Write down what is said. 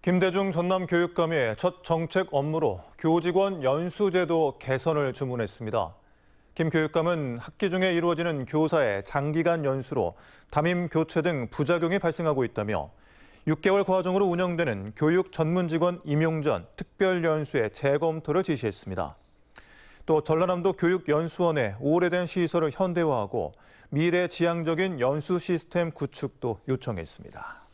김대중 전남 교육감이 첫 정책 업무로 교직원 연수제도 개선을 주문했습니다. 김 교육감은 학기 중에 이루어지는 교사의 장기간 연수로 담임 교체 등 부작용이 발생하고 있다며 6개월 과정으로 그 운영되는 교육 전문직원 임용 전 특별 연수의 재검토를 지시했습니다. 또 전라남도 교육연수원의 오래된 시설을 현대화하고 미래 지향적인 연수 시스템 구축도 요청했습니다.